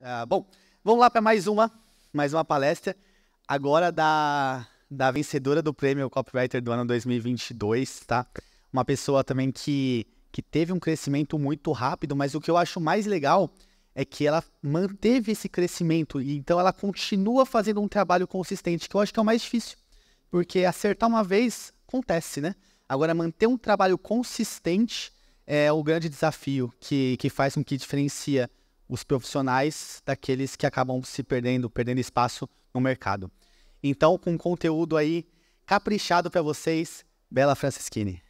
Ah, bom, vamos lá para mais uma, mais uma palestra. Agora da, da vencedora do prêmio Copywriter do ano 2022, tá? Uma pessoa também que, que teve um crescimento muito rápido, mas o que eu acho mais legal é que ela manteve esse crescimento e então ela continua fazendo um trabalho consistente, que eu acho que é o mais difícil, porque acertar uma vez acontece, né? Agora, manter um trabalho consistente é o grande desafio que, que faz com que diferencia os profissionais daqueles que acabam se perdendo, perdendo espaço no mercado. Então, com conteúdo aí caprichado para vocês, Bela Franceschini.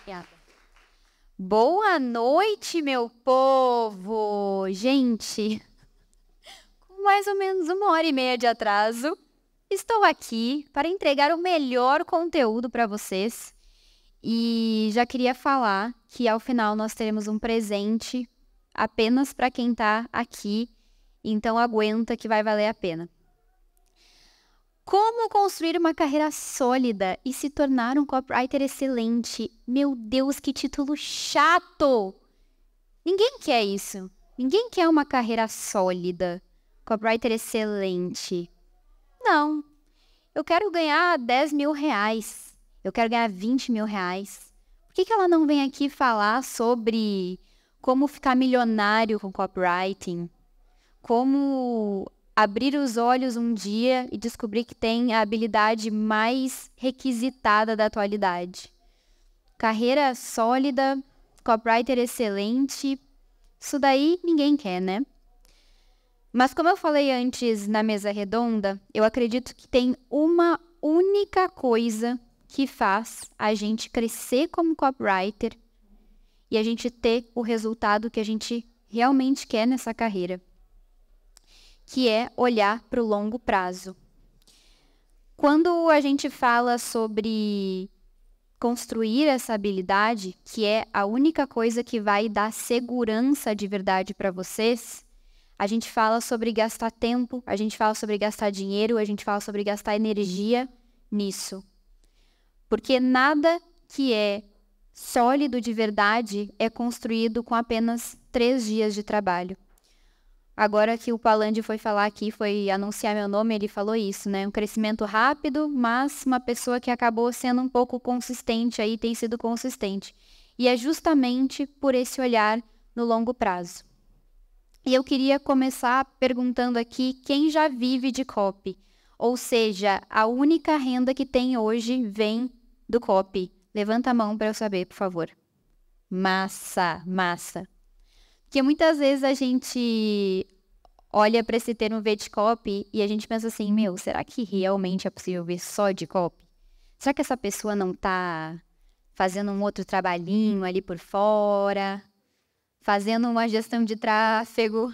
Obrigada. Boa noite, meu povo! Gente, com mais ou menos uma hora e meia de atraso, estou aqui para entregar o melhor conteúdo para vocês e já queria falar que ao final nós teremos um presente apenas para quem está aqui, então aguenta que vai valer a pena. Como construir uma carreira sólida e se tornar um copywriter excelente? Meu Deus, que título chato! Ninguém quer isso. Ninguém quer uma carreira sólida. Copywriter excelente. Não. Eu quero ganhar 10 mil reais eu quero ganhar 20 mil reais. Por que, que ela não vem aqui falar sobre como ficar milionário com copywriting? Como abrir os olhos um dia e descobrir que tem a habilidade mais requisitada da atualidade? Carreira sólida, copywriter excelente. Isso daí ninguém quer, né? Mas como eu falei antes na mesa redonda, eu acredito que tem uma única coisa que faz a gente crescer como copywriter e a gente ter o resultado que a gente realmente quer nessa carreira, que é olhar para o longo prazo. Quando a gente fala sobre construir essa habilidade, que é a única coisa que vai dar segurança de verdade para vocês, a gente fala sobre gastar tempo, a gente fala sobre gastar dinheiro, a gente fala sobre gastar energia nisso. Porque nada que é sólido de verdade é construído com apenas três dias de trabalho. Agora que o Palandi foi falar aqui, foi anunciar meu nome, ele falou isso, né? Um crescimento rápido, mas uma pessoa que acabou sendo um pouco consistente aí, tem sido consistente. E é justamente por esse olhar no longo prazo. E eu queria começar perguntando aqui quem já vive de COP, ou seja, a única renda que tem hoje vem do copy. Levanta a mão para eu saber, por favor. Massa, massa. Porque muitas vezes a gente olha para esse termo V de copy e a gente pensa assim, meu, será que realmente é possível ver só de copy? Será que essa pessoa não está fazendo um outro trabalhinho ali por fora, fazendo uma gestão de tráfego,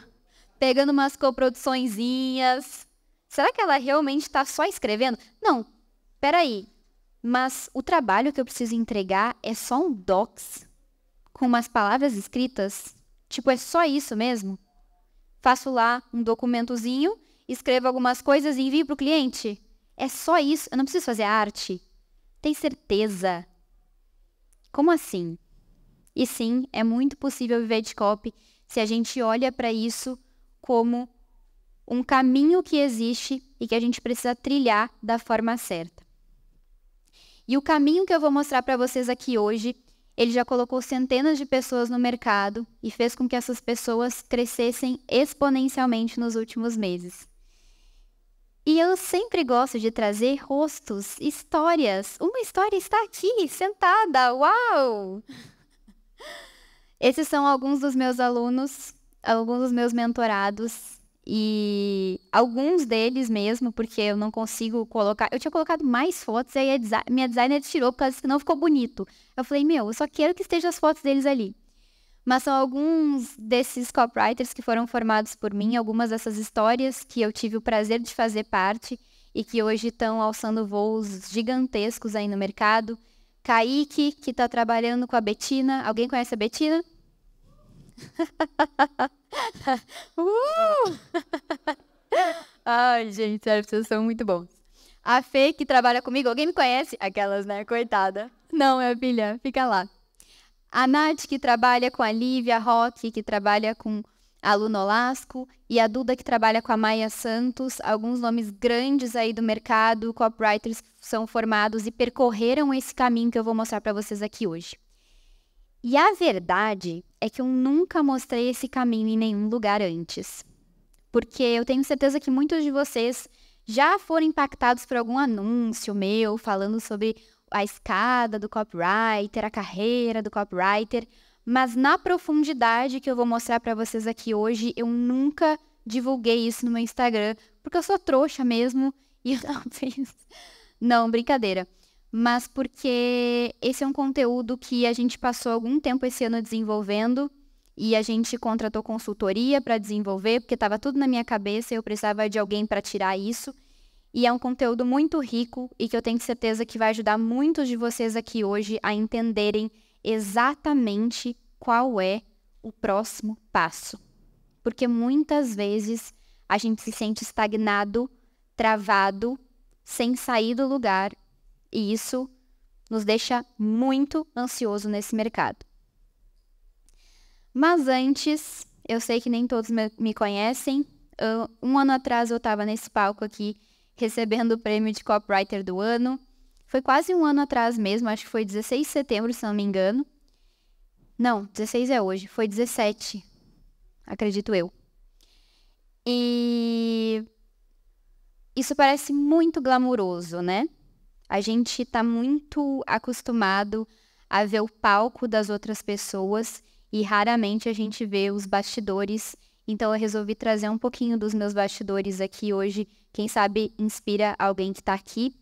pegando umas coproduçõezinhas? Será que ela realmente está só escrevendo? Não, peraí, mas o trabalho que eu preciso entregar é só um docs com umas palavras escritas? Tipo, é só isso mesmo? Faço lá um documentozinho, escrevo algumas coisas e envio para o cliente? É só isso? Eu não preciso fazer arte? Tem certeza? Como assim? E sim, é muito possível viver de copy se a gente olha para isso como um caminho que existe e que a gente precisa trilhar da forma certa. E o caminho que eu vou mostrar para vocês aqui hoje, ele já colocou centenas de pessoas no mercado e fez com que essas pessoas crescessem exponencialmente nos últimos meses. E eu sempre gosto de trazer rostos, histórias. Uma história está aqui, sentada. Uau! Esses são alguns dos meus alunos, alguns dos meus mentorados e alguns deles mesmo, porque eu não consigo colocar. Eu tinha colocado mais fotos e aí a desi... minha designer tirou, porque não ficou bonito. Eu falei, meu, eu só quero que estejam as fotos deles ali. Mas são alguns desses copywriters que foram formados por mim, algumas dessas histórias que eu tive o prazer de fazer parte e que hoje estão alçando voos gigantescos aí no mercado. Kaique, que está trabalhando com a Betina. Alguém conhece a Betina? uh! Ai, gente, sério, vocês são muito bons. A Fê, que trabalha comigo, alguém me conhece? Aquelas, né? Coitada. Não, minha filha, fica lá. A Nath, que trabalha com a Lívia a Rock que trabalha com a Luna Olasco, e a Duda, que trabalha com a Maia Santos, alguns nomes grandes aí do mercado, copywriters são formados e percorreram esse caminho que eu vou mostrar para vocês aqui hoje. E a verdade é que eu nunca mostrei esse caminho em nenhum lugar antes. Porque eu tenho certeza que muitos de vocês já foram impactados por algum anúncio meu falando sobre a escada do copywriter, a carreira do copywriter, mas na profundidade que eu vou mostrar para vocês aqui hoje, eu nunca divulguei isso no meu Instagram, porque eu sou trouxa mesmo e não fiz. Não, brincadeira mas porque esse é um conteúdo que a gente passou algum tempo esse ano desenvolvendo e a gente contratou consultoria para desenvolver, porque estava tudo na minha cabeça e eu precisava de alguém para tirar isso. E é um conteúdo muito rico e que eu tenho certeza que vai ajudar muitos de vocês aqui hoje a entenderem exatamente qual é o próximo passo. Porque muitas vezes a gente se sente estagnado, travado, sem sair do lugar e isso nos deixa muito ansioso nesse mercado. Mas antes, eu sei que nem todos me conhecem. um ano atrás eu estava nesse palco aqui recebendo o prêmio de copywriter do ano. Foi quase um ano atrás mesmo, acho que foi 16 de setembro, se não me engano. Não, 16 é hoje, foi 17, acredito eu. E isso parece muito glamouroso, né? A gente está muito acostumado a ver o palco das outras pessoas e raramente a gente vê os bastidores. Então eu resolvi trazer um pouquinho dos meus bastidores aqui hoje. Quem sabe inspira alguém que está aqui.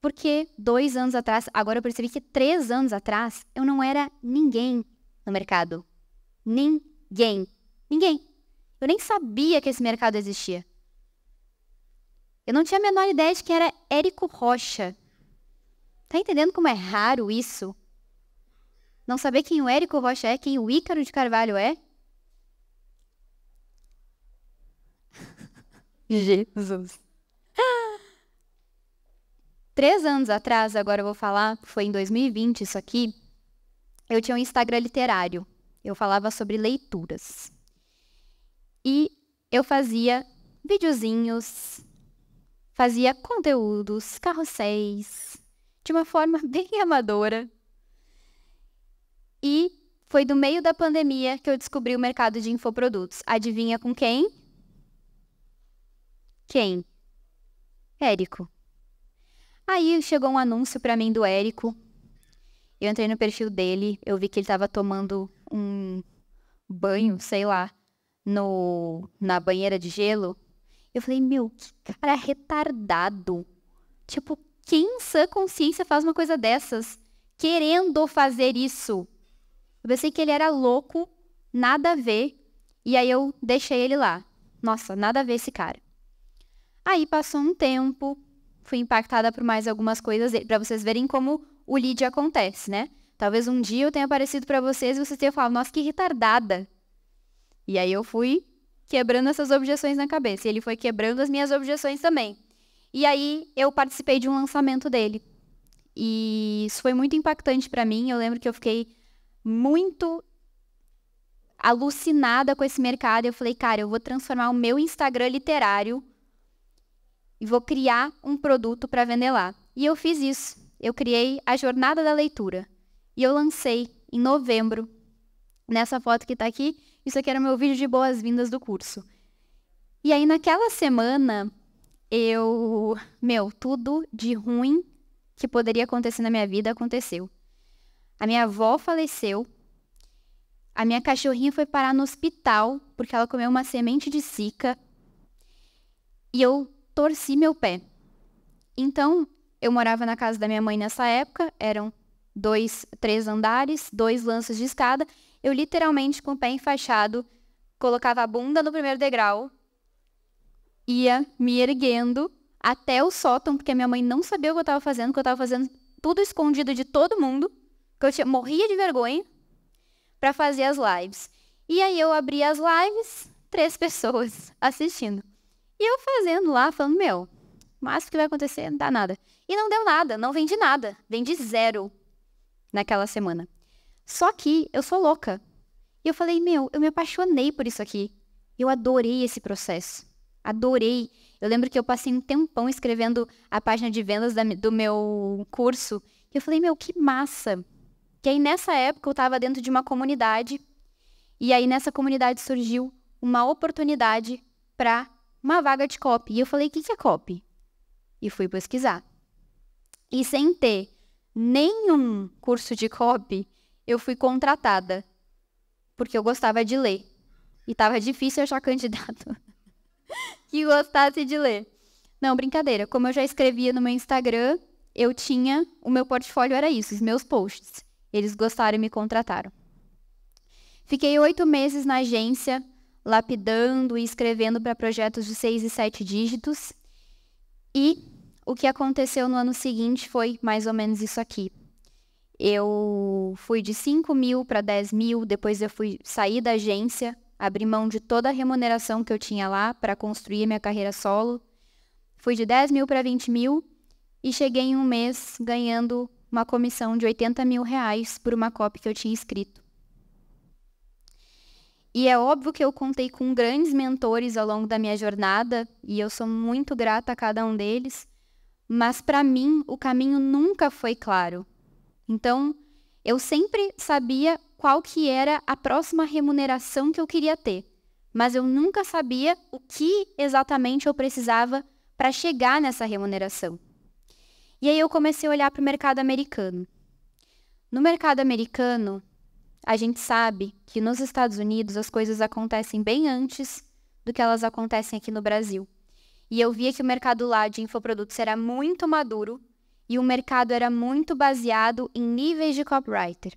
Porque dois anos atrás, agora eu percebi que três anos atrás, eu não era ninguém no mercado. Ninguém. Ninguém. Eu nem sabia que esse mercado existia. Eu não tinha a menor ideia de quem era Érico Rocha. Tá entendendo como é raro isso? Não saber quem o Érico Rocha é, quem o Ícaro de Carvalho é? Jesus. Três anos atrás, agora eu vou falar, foi em 2020 isso aqui, eu tinha um Instagram literário. Eu falava sobre leituras. E eu fazia videozinhos, fazia conteúdos, carrosséis, de uma forma bem amadora. E foi do meio da pandemia que eu descobri o mercado de infoprodutos. Adivinha com quem? Quem? Érico. Aí chegou um anúncio para mim do Érico. Eu entrei no perfil dele, eu vi que ele estava tomando um banho, sei lá, no na banheira de gelo eu falei, meu, que cara retardado. Tipo, quem em sã consciência faz uma coisa dessas? Querendo fazer isso. Eu pensei que ele era louco, nada a ver. E aí eu deixei ele lá. Nossa, nada a ver esse cara. Aí passou um tempo, fui impactada por mais algumas coisas dele, pra vocês verem como o lead acontece, né? Talvez um dia eu tenha aparecido para vocês e vocês tenham falado, nossa, que retardada. E aí eu fui quebrando essas objeções na cabeça. E ele foi quebrando as minhas objeções também. E aí eu participei de um lançamento dele. E isso foi muito impactante para mim. Eu lembro que eu fiquei muito alucinada com esse mercado. Eu falei, cara, eu vou transformar o meu Instagram literário e vou criar um produto para vender lá. E eu fiz isso. Eu criei a Jornada da Leitura. E eu lancei em novembro, nessa foto que está aqui, isso aqui era meu vídeo de boas-vindas do curso. E aí, naquela semana, eu. Meu, tudo de ruim que poderia acontecer na minha vida aconteceu. A minha avó faleceu. A minha cachorrinha foi parar no hospital porque ela comeu uma semente de cica. E eu torci meu pé. Então, eu morava na casa da minha mãe nessa época, eram dois, três andares, dois lances de escada, eu literalmente, com o pé enfaixado, colocava a bunda no primeiro degrau, ia me erguendo até o sótão, porque a minha mãe não sabia o que eu estava fazendo, que eu estava fazendo tudo escondido de todo mundo, que eu tinha, morria de vergonha, para fazer as lives. E aí eu abri as lives, três pessoas assistindo. E eu fazendo lá, falando, meu, mas o que vai acontecer? Não dá nada. E não deu nada, não vendi nada, vendi zero naquela semana. Só que eu sou louca. E eu falei, meu, eu me apaixonei por isso aqui. Eu adorei esse processo. Adorei. Eu lembro que eu passei um tempão escrevendo a página de vendas da, do meu curso. E eu falei, meu, que massa. Que aí nessa época eu estava dentro de uma comunidade. E aí nessa comunidade surgiu uma oportunidade para uma vaga de copy. E eu falei, o que, que é copy? E fui pesquisar. E sem ter nenhum curso de copy, eu fui contratada, porque eu gostava de ler. E estava difícil achar candidato que gostasse de ler. Não, brincadeira. Como eu já escrevia no meu Instagram, eu tinha. O meu portfólio era isso, os meus posts. Eles gostaram e me contrataram. Fiquei oito meses na agência, lapidando e escrevendo para projetos de seis e sete dígitos. E o que aconteceu no ano seguinte foi mais ou menos isso aqui. Eu fui de 5 mil para 10 mil, depois eu fui sair da agência, abri mão de toda a remuneração que eu tinha lá para construir minha carreira solo. Fui de 10 mil para 20 mil e cheguei em um mês ganhando uma comissão de 80 mil reais por uma copy que eu tinha escrito. E é óbvio que eu contei com grandes mentores ao longo da minha jornada e eu sou muito grata a cada um deles, mas para mim o caminho nunca foi claro. Então, eu sempre sabia qual que era a próxima remuneração que eu queria ter, mas eu nunca sabia o que exatamente eu precisava para chegar nessa remuneração. E aí eu comecei a olhar para o mercado americano. No mercado americano, a gente sabe que nos Estados Unidos as coisas acontecem bem antes do que elas acontecem aqui no Brasil. E eu via que o mercado lá de infoprodutos era muito maduro e o mercado era muito baseado em níveis de copywriter.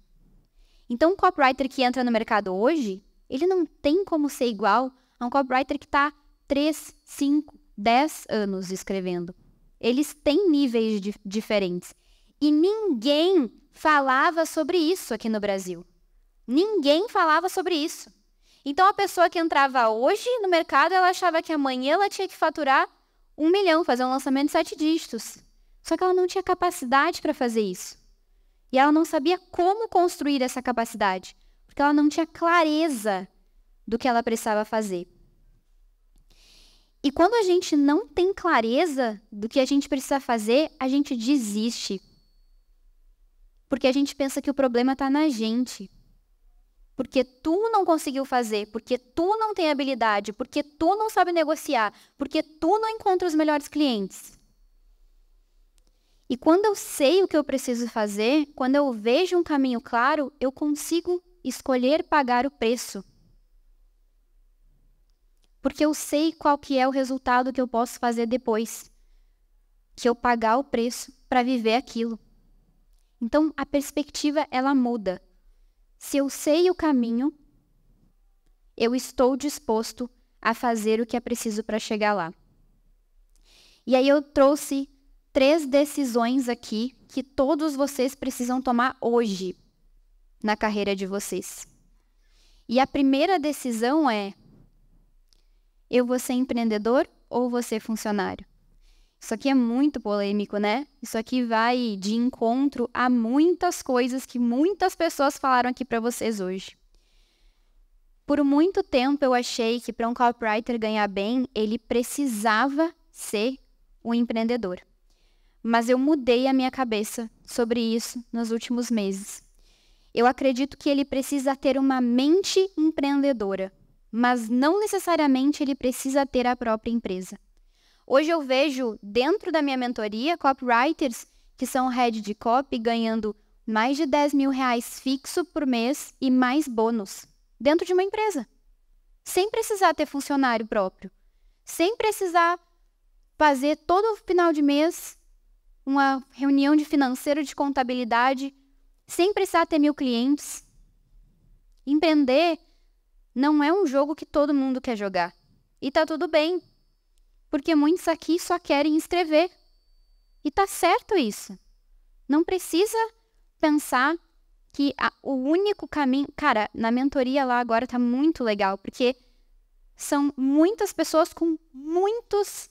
Então, um copywriter que entra no mercado hoje, ele não tem como ser igual a um copywriter que está 3, 5, 10 anos escrevendo. Eles têm níveis diferentes. E ninguém falava sobre isso aqui no Brasil. Ninguém falava sobre isso. Então, a pessoa que entrava hoje no mercado, ela achava que amanhã ela tinha que faturar um milhão, fazer um lançamento de sete dígitos. Só que ela não tinha capacidade para fazer isso. E ela não sabia como construir essa capacidade, porque ela não tinha clareza do que ela precisava fazer. E quando a gente não tem clareza do que a gente precisa fazer, a gente desiste. Porque a gente pensa que o problema está na gente. Porque tu não conseguiu fazer, porque tu não tem habilidade, porque tu não sabe negociar, porque tu não encontra os melhores clientes. E quando eu sei o que eu preciso fazer, quando eu vejo um caminho claro, eu consigo escolher pagar o preço. Porque eu sei qual que é o resultado que eu posso fazer depois, que eu pagar o preço para viver aquilo. Então a perspectiva ela muda. Se eu sei o caminho, eu estou disposto a fazer o que é preciso para chegar lá. E aí eu trouxe três decisões aqui que todos vocês precisam tomar hoje na carreira de vocês. E a primeira decisão é: eu vou ser empreendedor ou vou ser funcionário? Isso aqui é muito polêmico, né? Isso aqui vai de encontro a muitas coisas que muitas pessoas falaram aqui para vocês hoje. Por muito tempo eu achei que para um copywriter ganhar bem, ele precisava ser um empreendedor mas eu mudei a minha cabeça sobre isso nos últimos meses. Eu acredito que ele precisa ter uma mente empreendedora, mas não necessariamente ele precisa ter a própria empresa. Hoje eu vejo dentro da minha mentoria copywriters que são head de copy ganhando mais de 10 mil reais fixo por mês e mais bônus dentro de uma empresa. Sem precisar ter funcionário próprio. Sem precisar fazer todo o final de mês uma reunião de financeiro de contabilidade, sem precisar ter mil clientes. Empreender não é um jogo que todo mundo quer jogar. E tá tudo bem, porque muitos aqui só querem escrever. E tá certo isso. Não precisa pensar que a, o único caminho. Cara, na mentoria lá agora tá muito legal, porque são muitas pessoas com muitos,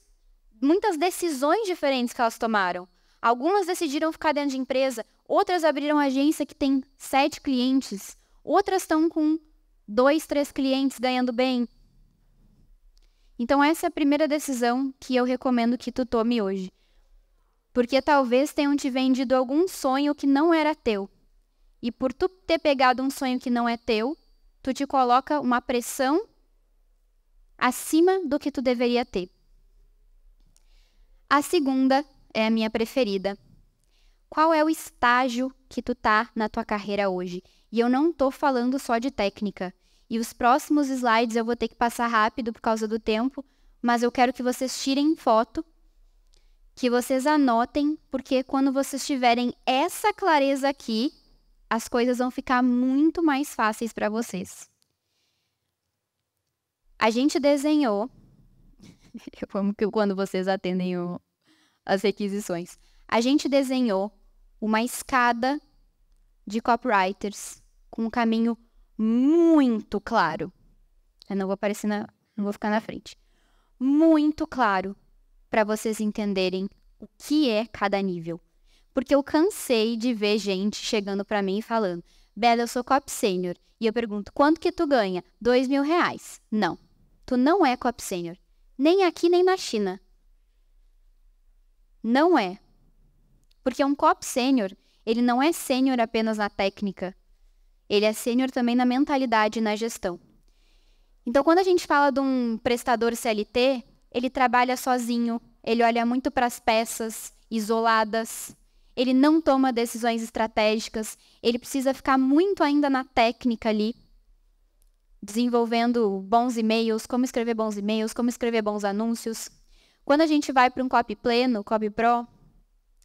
muitas decisões diferentes que elas tomaram. Algumas decidiram ficar dentro de empresa, outras abriram agência que tem sete clientes, outras estão com dois, três clientes ganhando bem. Então, essa é a primeira decisão que eu recomendo que tu tome hoje. Porque talvez tenham te vendido algum sonho que não era teu. E por tu ter pegado um sonho que não é teu, tu te coloca uma pressão acima do que tu deveria ter. A segunda é a minha preferida. Qual é o estágio que tu tá na tua carreira hoje? E eu não tô falando só de técnica. E os próximos slides eu vou ter que passar rápido por causa do tempo, mas eu quero que vocês tirem foto, que vocês anotem, porque quando vocês tiverem essa clareza aqui, as coisas vão ficar muito mais fáceis para vocês. A gente desenhou. Como que quando vocês atendem o, as requisições. A gente desenhou uma escada de copywriters com um caminho muito claro. Eu não vou aparecer na, não vou ficar na frente. Muito claro para vocês entenderem o que é cada nível. Porque eu cansei de ver gente chegando para mim e falando: Bela, eu sou cop sênior. E eu pergunto: quanto que tu ganha? Dois mil reais. Não, tu não é cop sênior. Nem aqui, nem na China. Não é. Porque um cop sênior, ele não é sênior apenas na técnica. Ele é sênior também na mentalidade e na gestão. Então, quando a gente fala de um prestador CLT, ele trabalha sozinho, ele olha muito para as peças isoladas, ele não toma decisões estratégicas, ele precisa ficar muito ainda na técnica ali, desenvolvendo bons e-mails, como escrever bons e-mails, como escrever bons anúncios, quando a gente vai para um copy pleno, copy pro,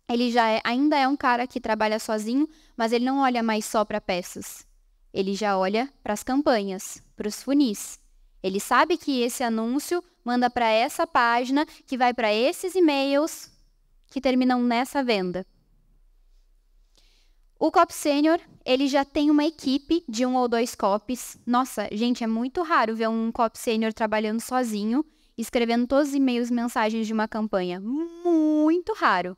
ele já é, ainda é um cara que trabalha sozinho, mas ele não olha mais só para peças. Ele já olha para as campanhas, para os funis. Ele sabe que esse anúncio manda para essa página, que vai para esses e-mails que terminam nessa venda. O cop sênior, ele já tem uma equipe de um ou dois copies. Nossa, gente, é muito raro ver um cop sênior trabalhando sozinho escrevendo todos os e-mails e mensagens de uma campanha. Muito raro.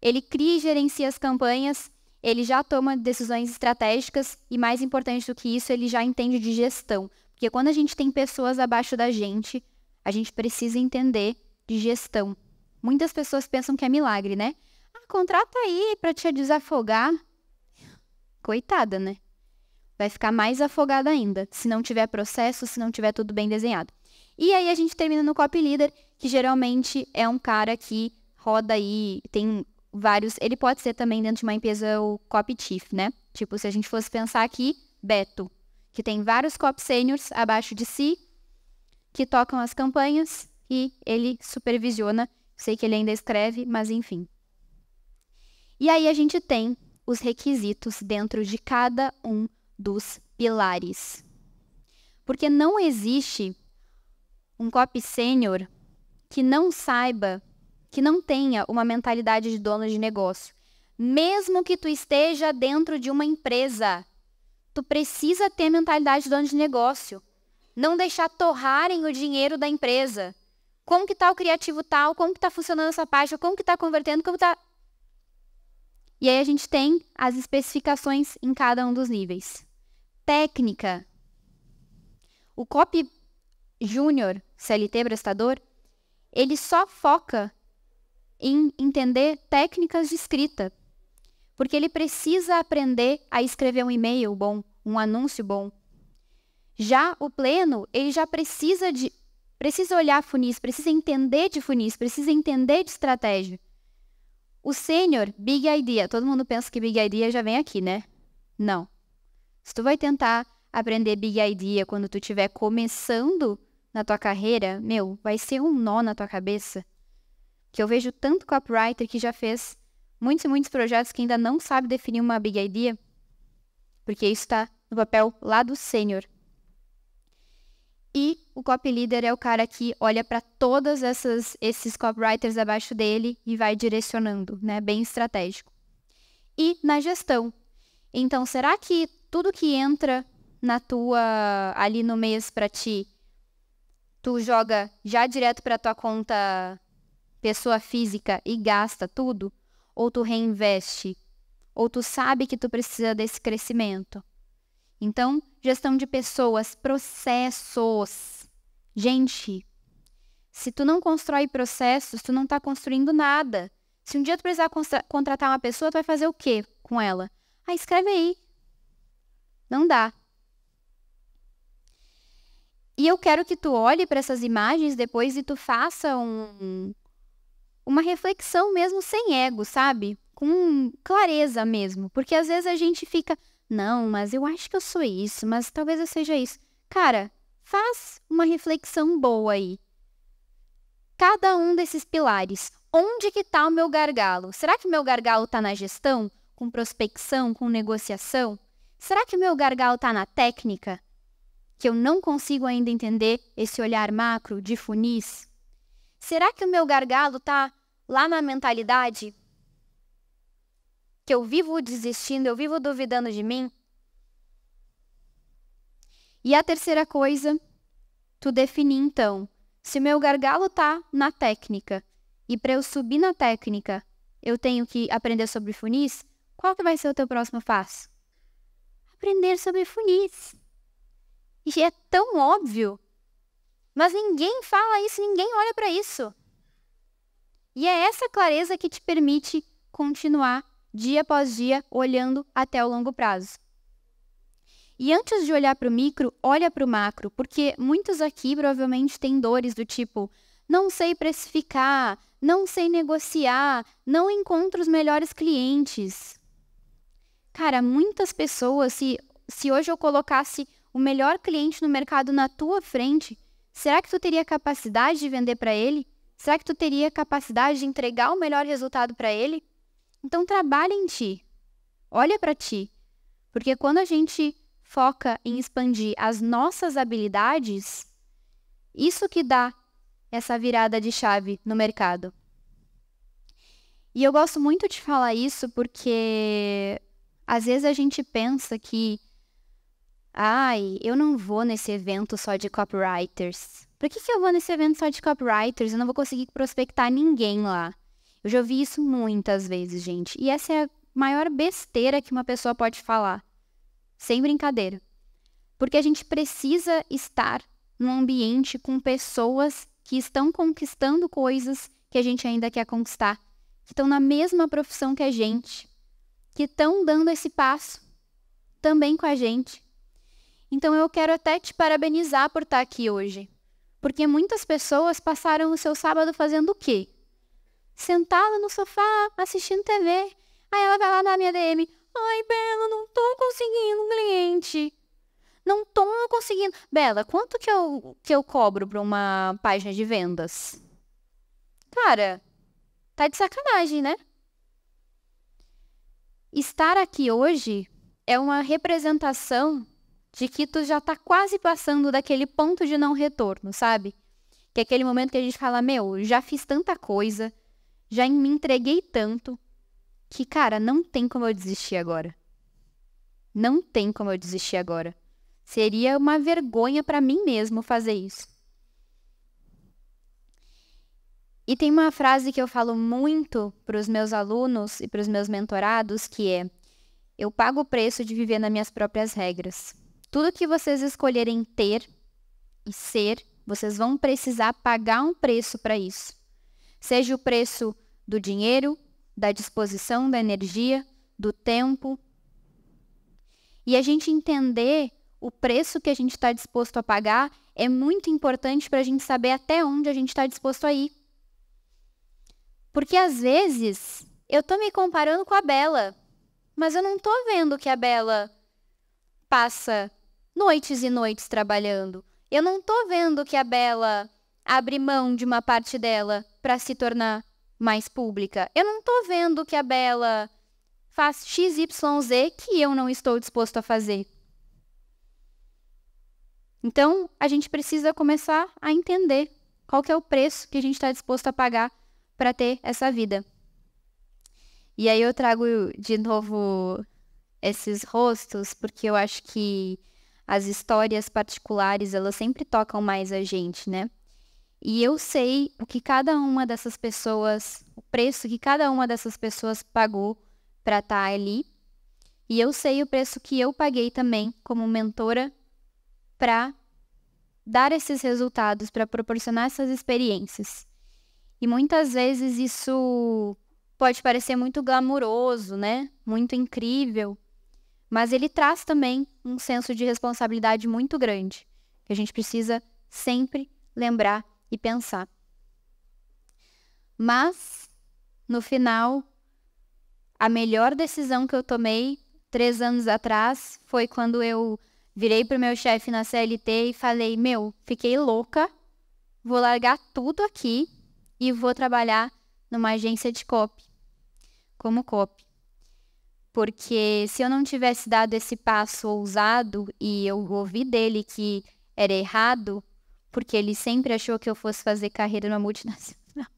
Ele cria e gerencia as campanhas, ele já toma decisões estratégicas e, mais importante do que isso, ele já entende de gestão. Porque quando a gente tem pessoas abaixo da gente, a gente precisa entender de gestão. Muitas pessoas pensam que é milagre, né? Ah, contrata aí para te desafogar. Coitada, né? Vai ficar mais afogada ainda, se não tiver processo, se não tiver tudo bem desenhado. E aí a gente termina no copy leader, que geralmente é um cara que roda aí, tem vários. Ele pode ser também dentro de uma empresa o copy chief, né? Tipo, se a gente fosse pensar aqui, Beto, que tem vários copy seniors abaixo de si, que tocam as campanhas e ele supervisiona. Sei que ele ainda escreve, mas enfim. E aí a gente tem os requisitos dentro de cada um dos pilares. Porque não existe um cop sênior que não saiba, que não tenha uma mentalidade de dono de negócio. Mesmo que tu esteja dentro de uma empresa, tu precisa ter mentalidade de dono de negócio. Não deixar torrarem o dinheiro da empresa. Como que tá o criativo tal? Como que tá funcionando essa página? Como que tá convertendo? Como tá E aí a gente tem as especificações em cada um dos níveis. Técnica. O copy júnior CLT prestador, ele só foca em entender técnicas de escrita, porque ele precisa aprender a escrever um e-mail bom, um anúncio bom. Já o pleno, ele já precisa de precisa olhar funis, precisa entender de funis, precisa entender de estratégia. O sênior, big idea. Todo mundo pensa que big idea já vem aqui, né? Não. Se tu vai tentar aprender big idea quando tu estiver começando, na tua carreira, meu, vai ser um nó na tua cabeça. Que eu vejo tanto copywriter que já fez muitos e muitos projetos que ainda não sabe definir uma big idea, porque isso está no papel lá do sênior. E o copy leader é o cara que olha para todas essas esses copywriters abaixo dele e vai direcionando, né, bem estratégico. E na gestão. Então, será que tudo que entra na tua ali no mês para ti tu joga já direto para tua conta pessoa física e gasta tudo, ou tu reinveste, ou tu sabe que tu precisa desse crescimento. Então, gestão de pessoas, processos. Gente, se tu não constrói processos, tu não está construindo nada. Se um dia tu precisar contratar uma pessoa, tu vai fazer o quê com ela? Ah, escreve aí. Não dá. E eu quero que tu olhe para essas imagens depois e tu faça um, uma reflexão mesmo sem ego, sabe? Com clareza mesmo. Porque às vezes a gente fica, não, mas eu acho que eu sou isso, mas talvez eu seja isso. Cara, faz uma reflexão boa aí. Cada um desses pilares, onde que tá o meu gargalo? Será que o meu gargalo tá na gestão, com prospecção, com negociação? Será que o meu gargalo tá na técnica? que eu não consigo ainda entender esse olhar macro de funis? Será que o meu gargalo está lá na mentalidade? Que eu vivo desistindo, eu vivo duvidando de mim? E a terceira coisa, tu definir então. Se meu gargalo está na técnica e para eu subir na técnica, eu tenho que aprender sobre funis, qual que vai ser o teu próximo passo? Aprender sobre funis. E é tão óbvio. Mas ninguém fala isso, ninguém olha para isso. E é essa clareza que te permite continuar dia após dia olhando até o longo prazo. E antes de olhar para o micro, olha para o macro, porque muitos aqui provavelmente têm dores do tipo: não sei precificar, não sei negociar, não encontro os melhores clientes. Cara, muitas pessoas, se, se hoje eu colocasse o melhor cliente no mercado na tua frente, será que tu teria capacidade de vender para ele? Será que tu teria capacidade de entregar o melhor resultado para ele? Então trabalha em ti. Olha para ti. Porque quando a gente foca em expandir as nossas habilidades, isso que dá essa virada de chave no mercado. E eu gosto muito de falar isso porque às vezes a gente pensa que Ai, eu não vou nesse evento só de copywriters. Por que, que eu vou nesse evento só de copywriters? Eu não vou conseguir prospectar ninguém lá. Eu já ouvi isso muitas vezes, gente. E essa é a maior besteira que uma pessoa pode falar. Sem brincadeira. Porque a gente precisa estar num ambiente com pessoas que estão conquistando coisas que a gente ainda quer conquistar, que estão na mesma profissão que a gente, que estão dando esse passo também com a gente. Então eu quero até te parabenizar por estar aqui hoje. Porque muitas pessoas passaram o seu sábado fazendo o quê? Sentada no sofá, assistindo TV. Aí ela vai lá na minha DM. Ai, Bela, não tô conseguindo um cliente. Não tô conseguindo. Bela, quanto que eu, que eu cobro pra uma página de vendas? Cara, tá de sacanagem, né? Estar aqui hoje é uma representação de que tu já tá quase passando daquele ponto de não retorno, sabe? Que é aquele momento que a gente fala, meu, já fiz tanta coisa, já me entreguei tanto, que, cara, não tem como eu desistir agora. Não tem como eu desistir agora. Seria uma vergonha para mim mesmo fazer isso. E tem uma frase que eu falo muito para os meus alunos e para os meus mentorados que é: eu pago o preço de viver nas minhas próprias regras. Tudo que vocês escolherem ter e ser, vocês vão precisar pagar um preço para isso. Seja o preço do dinheiro, da disposição, da energia, do tempo. E a gente entender o preço que a gente está disposto a pagar é muito importante para a gente saber até onde a gente está disposto a ir. Porque às vezes eu tô me comparando com a Bela, mas eu não tô vendo que a Bela passa noites e noites trabalhando. Eu não tô vendo que a Bela abre mão de uma parte dela para se tornar mais pública. Eu não tô vendo que a Bela faz XYZ que eu não estou disposto a fazer. Então, a gente precisa começar a entender qual que é o preço que a gente está disposto a pagar para ter essa vida. E aí eu trago de novo esses rostos, porque eu acho que as histórias particulares, elas sempre tocam mais a gente, né? E eu sei o que cada uma dessas pessoas, o preço que cada uma dessas pessoas pagou para estar tá ali. E eu sei o preço que eu paguei também como mentora para dar esses resultados, para proporcionar essas experiências. E muitas vezes isso pode parecer muito glamouroso né? Muito incrível, mas ele traz também um senso de responsabilidade muito grande, que a gente precisa sempre lembrar e pensar. Mas, no final, a melhor decisão que eu tomei três anos atrás foi quando eu virei para o meu chefe na CLT e falei: Meu, fiquei louca, vou largar tudo aqui e vou trabalhar numa agência de copy, como copy. Porque se eu não tivesse dado esse passo ousado e eu ouvi dele que era errado, porque ele sempre achou que eu fosse fazer carreira numa multinacional.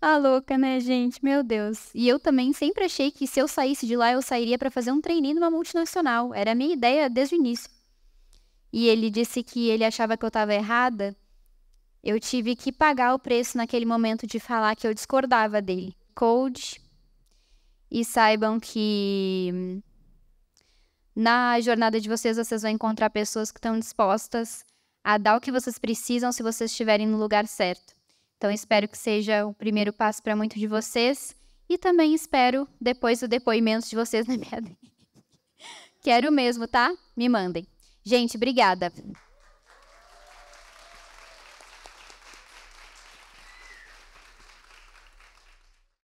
ah, louca, né, gente? Meu Deus. E eu também sempre achei que se eu saísse de lá, eu sairia para fazer um treininho numa multinacional. Era a minha ideia desde o início. E ele disse que ele achava que eu estava errada. Eu tive que pagar o preço naquele momento de falar que eu discordava dele. Cold. E saibam que hum, na jornada de vocês, vocês vão encontrar pessoas que estão dispostas a dar o que vocês precisam se vocês estiverem no lugar certo. Então, espero que seja o primeiro passo para muito de vocês. E também espero depois o depoimento de vocês na minha. Quero mesmo, tá? Me mandem. Gente, obrigada.